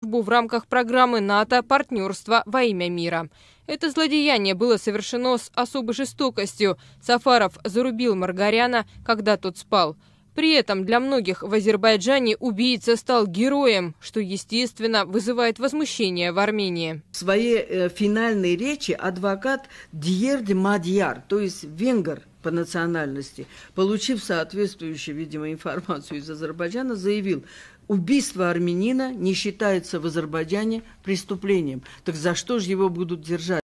службу в рамках программы НАТО «Партнерство во имя мира». Это злодеяние было совершено с особой жестокостью. Сафаров зарубил Маргаряна, когда тот спал. При этом для многих в Азербайджане убийца стал героем, что, естественно, вызывает возмущение в Армении. В своей э, финальной речи адвокат Дьерди Мадьяр, то есть венгер, по национальности, получив соответствующую, видимо, информацию из Азербайджана, заявил, убийство армянина не считается в Азербайджане преступлением. Так за что же его будут держать?